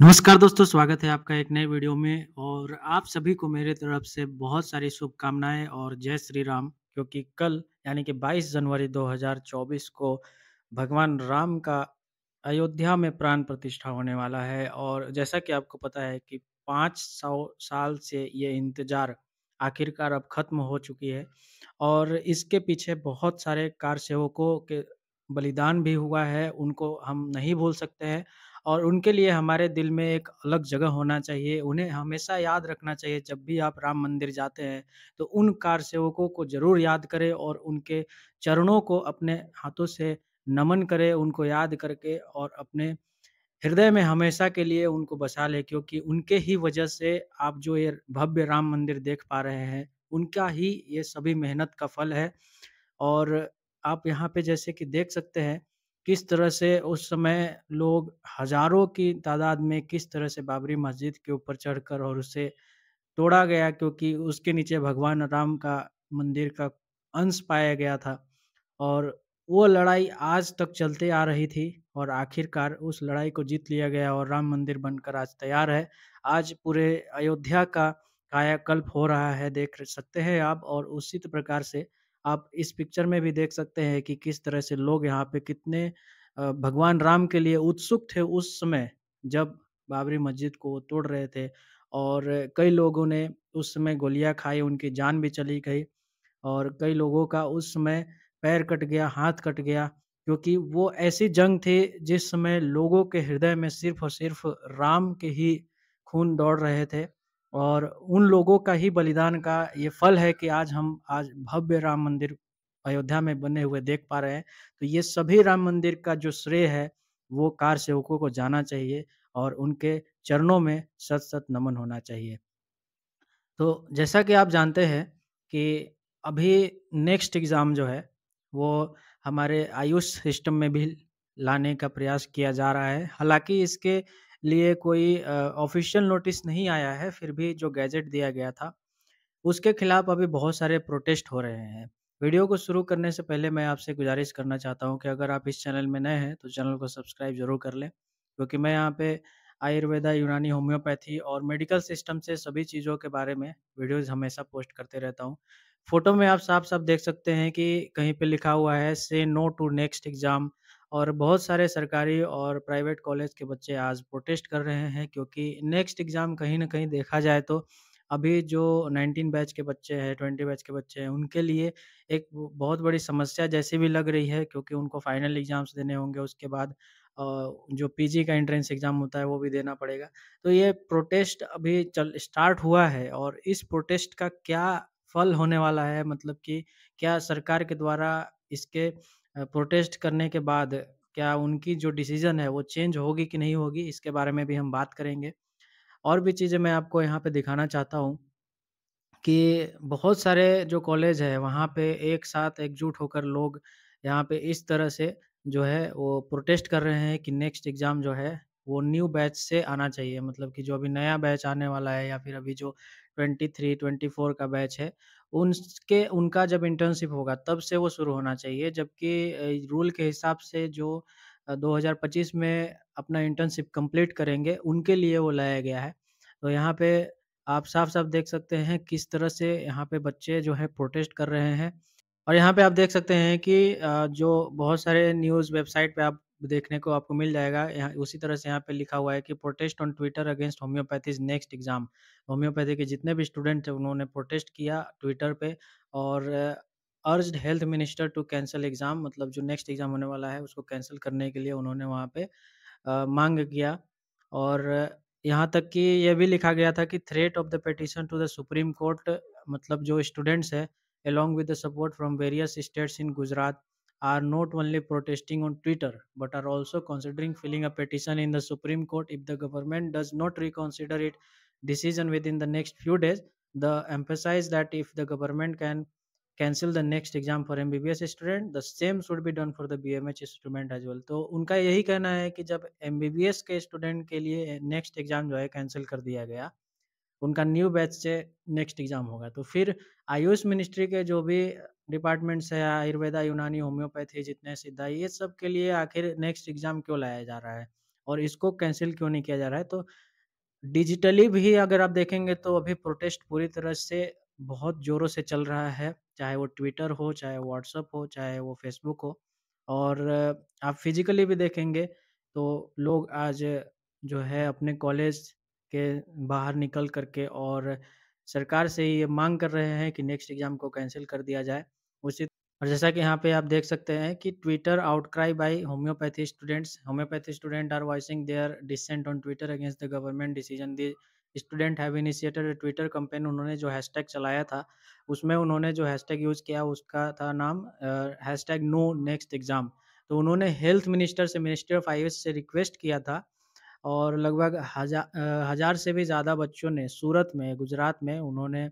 नमस्कार दोस्तों स्वागत है आपका एक नए वीडियो में और आप सभी को मेरे तरफ से बहुत सारी शुभकामनाएं और जय श्री राम क्योंकि कल यानी कि 22 जनवरी 2024 को भगवान राम का अयोध्या में प्राण प्रतिष्ठा होने वाला है और जैसा कि आपको पता है कि 500 सौ साल से ये इंतज़ार आखिरकार अब खत्म हो चुकी है और इसके पीछे बहुत सारे कार सेवकों के बलिदान भी हुआ है उनको हम नहीं भूल सकते हैं और उनके लिए हमारे दिल में एक अलग जगह होना चाहिए उन्हें हमेशा याद रखना चाहिए जब भी आप राम मंदिर जाते हैं तो उन कार सेवकों को जरूर याद करें और उनके चरणों को अपने हाथों से नमन करें उनको याद करके और अपने हृदय में हमेशा के लिए उनको बसा लें क्योंकि उनके ही वजह से आप जो ये भव्य राम मंदिर देख पा रहे हैं उनका ही ये सभी मेहनत का फल है और आप यहाँ पे जैसे कि देख सकते हैं किस तरह से उस समय लोग हजारों की तादाद में किस तरह से बाबरी मस्जिद के ऊपर चढ़कर और उसे तोड़ा गया क्योंकि उसके नीचे भगवान राम का मंदिर का अंश पाया गया था और वो लड़ाई आज तक चलते आ रही थी और आखिरकार उस लड़ाई को जीत लिया गया और राम मंदिर बनकर आज तैयार है आज पूरे अयोध्या का कायाकल्प हो रहा है देख सकते हैं आप और उसी प्रकार से आप इस पिक्चर में भी देख सकते हैं कि किस तरह से लोग यहाँ पे कितने भगवान राम के लिए उत्सुक थे उस समय जब बाबरी मस्जिद को तोड़ रहे थे और कई लोगों ने उस समय गोलियां खाई उनकी जान भी चली गई और कई लोगों का उस समय पैर कट गया हाथ कट गया क्योंकि वो ऐसी जंग थी जिस समय लोगों के हृदय में सिर्फ और सिर्फ राम के ही खून दौड़ रहे थे और उन लोगों का ही बलिदान का ये फल है कि आज हम आज भव्य राम मंदिर अयोध्या में बने हुए देख पा रहे हैं तो ये सभी राम मंदिर का जो श्रेय है वो कार सेवकों को जाना चाहिए और उनके चरणों में सत सत नमन होना चाहिए तो जैसा कि आप जानते हैं कि अभी नेक्स्ट एग्ज़ाम जो है वो हमारे आयुष सिस्टम में भी लाने का प्रयास किया जा रहा है हालांकि इसके लिए कोई ऑफिशियल नोटिस नहीं आया है फिर भी जो गैजेट दिया गया था उसके खिलाफ अभी बहुत सारे प्रोटेस्ट हो रहे हैं वीडियो को शुरू करने से पहले मैं आपसे गुजारिश करना चाहता हूं कि अगर आप इस चैनल में नए हैं तो चैनल को सब्सक्राइब जरूर कर लें क्योंकि मैं यहाँ पे आयुर्वेदा यूनानी होम्योपैथी और मेडिकल सिस्टम से सभी चीज़ों के बारे में वीडियोज़ हमेशा पोस्ट करते रहता हूँ फोटो में आप साफ साफ देख सकते हैं कि कहीं पे लिखा हुआ है से नो टू नेक्स्ट एग्ज़ाम और बहुत सारे सरकारी और प्राइवेट कॉलेज के बच्चे आज प्रोटेस्ट कर रहे हैं क्योंकि नेक्स्ट एग्ज़ाम कहीं ना कहीं देखा जाए तो अभी जो 19 बैच के बच्चे हैं 20 बैच के बच्चे हैं उनके लिए एक बहुत बड़ी समस्या जैसी भी लग रही है क्योंकि उनको फाइनल एग्ज़ाम्स देने होंगे उसके बाद जो पीजी का एंट्रेंस एग्ज़ाम होता है वो भी देना पड़ेगा। तो ये प्रोटेस्ट अभी चल स्टार्ट हुआ है और इस प्रोटेस्ट का क्या फल होने वाला है मतलब कि क्या सरकार के द्वारा इसके प्रोटेस्ट करने के बाद क्या उनकी जो डिसीज़न है वो चेंज होगी कि नहीं होगी? इसके बारे में भी हम बात करेंगे। और भी चीज़ें मैं आपको यहाँ पे दिखाना चाहता हूँ कि बहुत सारे जो कॉलेज है वहाँ पे एक साथ एकजुट होकर लोग यहाँ पे इस तरह से जो है वो प्रोटेस्ट कर रहे हैं कि नेक्स्ट एग्ज़ाम जो है वो न्यू बैच से आना चाहिए मतलब कि जो अभी नया बैच आने वाला है या फिर अभी जो 23 24 का बैच है उनके उनका जब इंटर्नशिप होगा तब से वो शुरू होना चाहिए जबकि रूल के हिसाब से जो अ, 2025 में अपना इंटर्नशिप कंप्लीट करेंगे उनके लिए वो लाया गया है तो यहाँ पे आप साफ साफ देख सकते हैं किस तरह से यहाँ पे बच्चे जो है प्रोटेस्ट कर रहे हैं और यहाँ पे आप देख सकते हैं कि जो बहुत सारे न्यूज़ वेबसाइट पे आप देखने को आपको मिल जाएगा यहाँ उसी तरह से यहाँ पे लिखा हुआ है कि protest on Twitter against homeopathy next exam homeopathy के जितने भी स्टूडेंट थे उन्होंने प्रोटेस्ट किया ट्विटर पे और urge health minister to cancel exam मतलब जो नेक्स्ट एग्ज़ाम होने वाला है उसको कैंसिल करने के लिए उन्होंने वहाँ पे आ, मांग किया और यहाँ तक कि यह भी लिखा गया था कि threat of the petition to the Supreme Court मतलब जो स्टूडेंट्स है along with the support from various states in Gujarat are not only protesting on Twitter but are also considering filing a petition in the Supreme Court if the government does not reconsider its decision within the next few days. The emphasize that if the government can cancel the next exam for MBBS student, the same should be done for the BMH student as well. So, उनका यही कहना है कि जब MBBS के student के लिए next exam जो है cancel कर दिया गया उनका न्यू बैच से नेक्स्ट एग्ज़ाम होगा तो फिर आयुष मिनिस्ट्री के जो भी डिपार्टमेंट्स है आयुर्वेदा यूनानी होम्योपैथी जितने सिद्धा ये सब के लिए आखिर नेक्स्ट एग्ज़ाम क्यों लाया जा रहा है और इसको कैंसिल क्यों नहीं किया जा रहा है तो डिजिटली भी अगर आप देखेंगे तो अभी प्रोटेस्ट पूरी तरह से बहुत ज़ोरों से चल रहा है चाहे वो ट्विटर हो चाहे व्हाट्सअप हो चाहे वो फेसबुक हो और आप फिजिकली भी देखेंगे तो लोग आज जो है अपने कॉलेज के बाहर निकल करके और सरकार से ये मांग कर रहे हैं कि नेक्स्ट एग्ज़ाम को कैंसिल कर दिया जाए उसी और जैसा कि यहाँ पे आप देख सकते हैं कि Twitter outcry by homeopathy students homeopathy student are voicing their dissent on Twitter against the government decision the student have initiated Twitter campaign उन्होंने जो हैशटैग चलाया था उसमें उन्होंने जो हैशटैग यूज़ किया उसका था नाम हैशटैग नो नेक्स्ट एग्ज़ाम तो उन्होंने हेल्थ मिनिस्टर से मिनिस्ट्री ऑफ आई से रिक्वेस्ट किया था और लगभग हज़ार हज़ार से भी ज़्यादा बच्चों ने सूरत में गुजरात में उन्होंने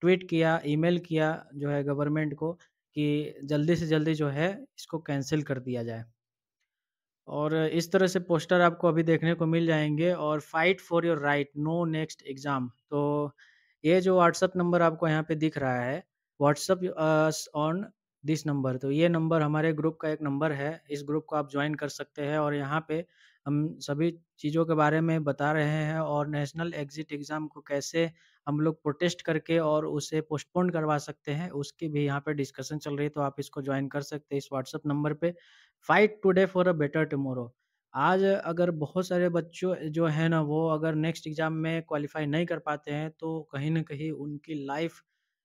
ट्वीट किया ईमेल किया जो है गवर्नमेंट को कि जल्दी से जल्दी जो है इसको कैंसिल कर दिया जाए और इस तरह से पोस्टर आपको अभी देखने को मिल जाएंगे और fight for your right no next exam तो ये जो व्हाट्सअप नंबर आपको यहाँ पे दिख रहा है व्हाट्सअप ऑन दिस नंबर तो ये नंबर हमारे ग्रुप का एक नंबर है इस ग्रुप को आप ज्वाइन कर सकते हैं और यहाँ पे हम सभी चीज़ों के बारे में बता रहे हैं और नेशनल एग्ज़िट एग्ज़ाम को कैसे हम लोग प्रोटेस्ट करके और उसे पोस्टपोन करवा सकते हैं उसकी भी यहाँ पे डिस्कशन चल रही है तो आप इसको ज्वाइन कर सकते हैं इस व्हाट्सअप नंबर पे fight today for a better tomorrow आज अगर बहुत सारे बच्चों जो है ना वो अगर नेक्स्ट एग्ज़ाम में क्वालिफाई नहीं कर पाते हैं तो कहीं ना कहीं उनकी लाइफ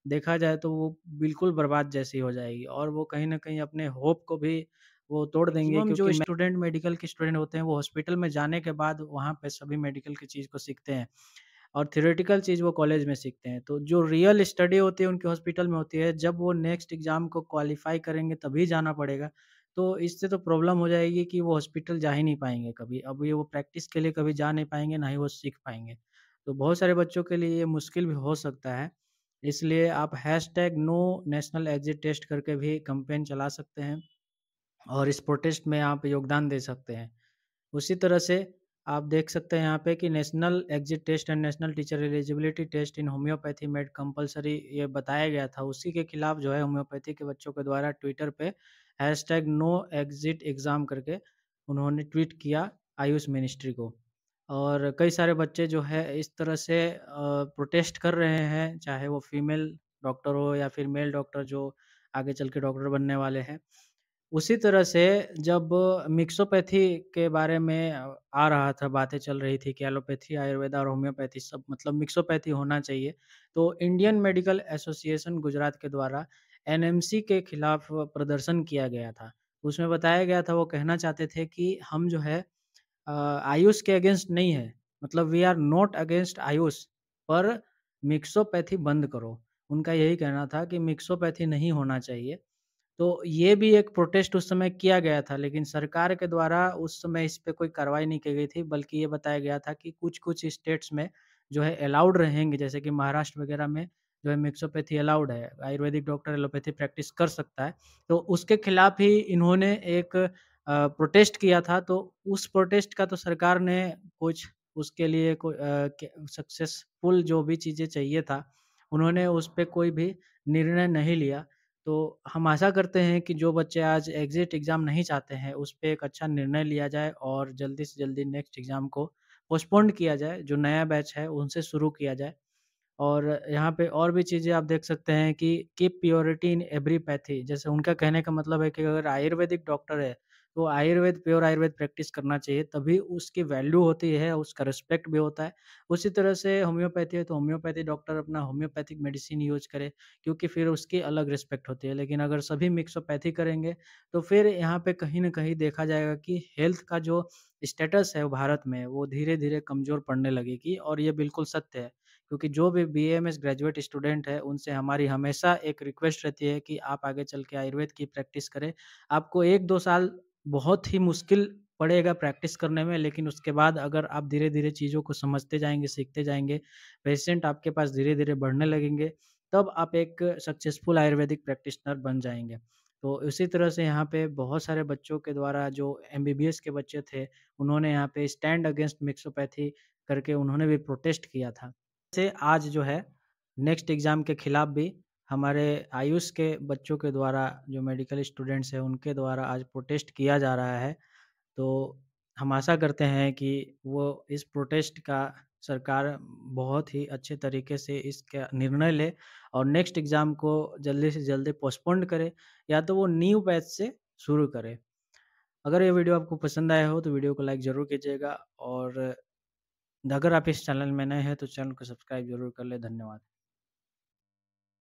देखा जाए तो वो बिल्कुल बर्बाद जैसी हो जाएगी और वो कहीं ना कहीं अपने होप को भी वो तोड़ देंगे क्योंकि जो स्टूडेंट मेडिकल के स्टूडेंट होते हैं वो हॉस्पिटल में जाने के बाद वहाँ पे सभी मेडिकल की चीज़ को सीखते हैं और थियोरेटिकल चीज़ वो कॉलेज में सीखते हैं तो जो रियल स्टडी होती है उनके हॉस्पिटल में होती है जब वो नेक्स्ट एग्ज़ाम को क्वालिफाई करेंगे तभी जाना पड़ेगा तो इससे तो प्रॉब्लम हो जाएगी कि वो हॉस्पिटल जा ही नहीं पाएंगे कभी अब ये वो प्रैक्टिस के लिए कभी जा नहीं पाएंगे ना ही वो सीख पाएंगे तो बहुत सारे बच्चों के लिए ये मुश्किल भी हो सकता है इसलिए आप hashtag no national exit test करके भी कंपेन चला सकते हैं और इस प्रोटेस्ट में आप योगदान दे सकते हैं उसी तरह से आप देख सकते हैं यहाँ पे कि national exit test and national teacher eligibility test in homeopathy made compulsory ये बताया गया था उसी के खिलाफ जो है होम्योपैथी के बच्चों के द्वारा ट्विटर पे hashtag no exit exam करके उन्होंने ट्वीट किया आयुष मिनिस्ट्री को और कई सारे बच्चे जो है इस तरह से प्रोटेस्ट कर रहे हैं, चाहे वो फीमेल डॉक्टर हो या फिर मेल डॉक्टर जो आगे चल के डॉक्टर बनने वाले हैं। उसी तरह से जब मिक्सोपैथी के बारे में आ रहा था, बातें चल रही थी कि एलोपैथी, आयुर्वेदा और होम्योपैथी सब मतलब मिक्सोपैथी होना चाहिए। तो इंडियन मेडिकल एसोसिएशन गुजरात के द्वारा एनएमसी के खिलाफ प्रदर्शन किया गया था। उसमें बताया गया था वो कहना चाहते थे कि हम जो है आयुष के अगेंस्ट नहीं है मतलब we are not against Ayush पर मिक्सोपैथी बंद करो उनका यही कहना था कि मिक्सोपैथी नहीं होना चाहिए तो ये भी एक प्रोटेस्ट उस समय किया गया था लेकिन सरकार के द्वारा उस समय इस पर कोई कार्रवाई नहीं की गई थी बल्कि ये बताया गया था कि कुछ कुछ स्टेट्स में जो है अलाउड रहेंगे जैसे कि महाराष्ट्र वगैरह में जो है मिक्सोपैथी अलाउड है आयुर्वेदिक डॉक्टर एलोपैथी प्रैक्टिस कर सकता है तो उसके खिलाफ ही इन्होंने एक प्रोटेस्ट किया था तो उस प्रोटेस्ट का तो सरकार ने कुछ उसके लिए सक्सेसफुल जो भी चीज़ें चाहिए था उन्होंने उस पर कोई भी निर्णय नहीं लिया तो हम आशा करते हैं कि जो बच्चे आज एग्जिट एग्ज़ाम नहीं चाहते हैं उस पर एक अच्छा निर्णय लिया जाए और जल्दी से जल्दी नेक्स्ट एग्ज़ाम को पोस्टपोन किया जाए जो नया बैच है उनसे शुरू किया जाए और यहाँ पे और भी चीज़ें आप देख सकते हैं कि keep purity in every pathy जैसे उनका कहने का मतलब है कि अगर आयुर्वेदिक डॉक्टर है तो आयुर्वेद प्योर आयुर्वेद प्रैक्टिस करना चाहिए तभी उसकी वैल्यू होती है उसका रिस्पेक्ट भी होता है उसी तरह से होम्योपैथी है तो होम्योपैथी डॉक्टर अपना होम्योपैथिक मेडिसिन यूज करे क्योंकि फिर उसकी अलग रिस्पेक्ट होती है लेकिन अगर सभी मिक्सोपैथी करेंगे तो फिर यहाँ पे कहीं ना कहीं देखा जाएगा कि हेल्थ का जो स्टेटस है भारत में वो धीरे धीरे कमज़ोर पड़ने लगेगी और ये बिल्कुल सत्य है क्योंकि जो भी B M S graduate student है उनसे हमारी हमेशा एक रिक्वेस्ट रहती है कि आप आगे चल के आयुर्वेद की प्रैक्टिस करें आपको एक दो साल बहुत ही मुश्किल पड़ेगा प्रैक्टिस करने में लेकिन उसके बाद अगर आप धीरे धीरे चीज़ों को समझते जाएंगे सीखते जाएंगे पेशेंट आपके पास धीरे धीरे बढ़ने लगेंगे तब आप एक सक्सेसफुल आयुर्वेदिक प्रैक्टिशनर बन जाएंगे तो इसी तरह से यहाँ पे बहुत सारे बच्चों के द्वारा जो एम के बच्चे थे उन्होंने यहाँ पे स्टैंड अगेंस्ट मिक्सोपैथी करके उन्होंने भी प्रोटेस्ट किया था से आज जो है नेक्स्ट एग्ज़ाम के खिलाफ भी हमारे आयुष के बच्चों के द्वारा जो मेडिकल स्टूडेंट्स हैं उनके द्वारा आज प्रोटेस्ट किया जा रहा है तो हम आशा करते हैं कि वो इस प्रोटेस्ट का सरकार बहुत ही अच्छे तरीके से इसका निर्णय ले और नेक्स्ट एग्ज़ाम को जल्दी से जल्दी पोस्टपोन करे या तो वो न्यू बैच से शुरू करे अगर ये वीडियो आपको पसंद आया हो तो वीडियो को लाइक ज़रूर कीजिएगा और अगर आप इस चैनल में नए हैं तो चैनल को सब्सक्राइब जरूर कर ले धन्यवाद